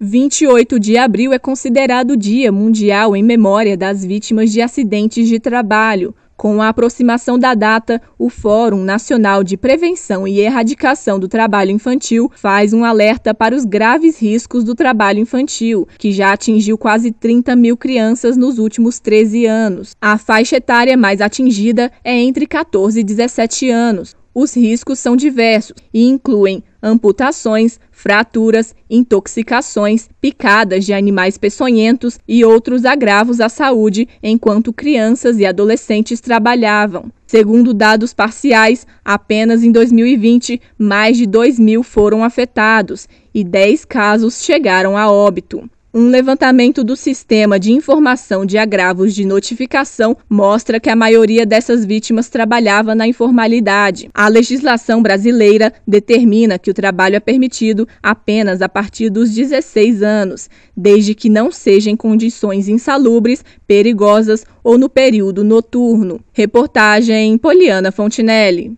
28 de abril é considerado o Dia Mundial em memória das vítimas de acidentes de trabalho. Com a aproximação da data, o Fórum Nacional de Prevenção e Erradicação do Trabalho Infantil faz um alerta para os graves riscos do trabalho infantil, que já atingiu quase 30 mil crianças nos últimos 13 anos. A faixa etária mais atingida é entre 14 e 17 anos. Os riscos são diversos e incluem amputações, fraturas, intoxicações, picadas de animais peçonhentos e outros agravos à saúde enquanto crianças e adolescentes trabalhavam. Segundo dados parciais, apenas em 2020, mais de 2 mil foram afetados e 10 casos chegaram a óbito. Um levantamento do Sistema de Informação de Agravos de Notificação mostra que a maioria dessas vítimas trabalhava na informalidade. A legislação brasileira determina que o trabalho é permitido apenas a partir dos 16 anos, desde que não seja em condições insalubres, perigosas ou no período noturno. Reportagem Poliana Fontinelli.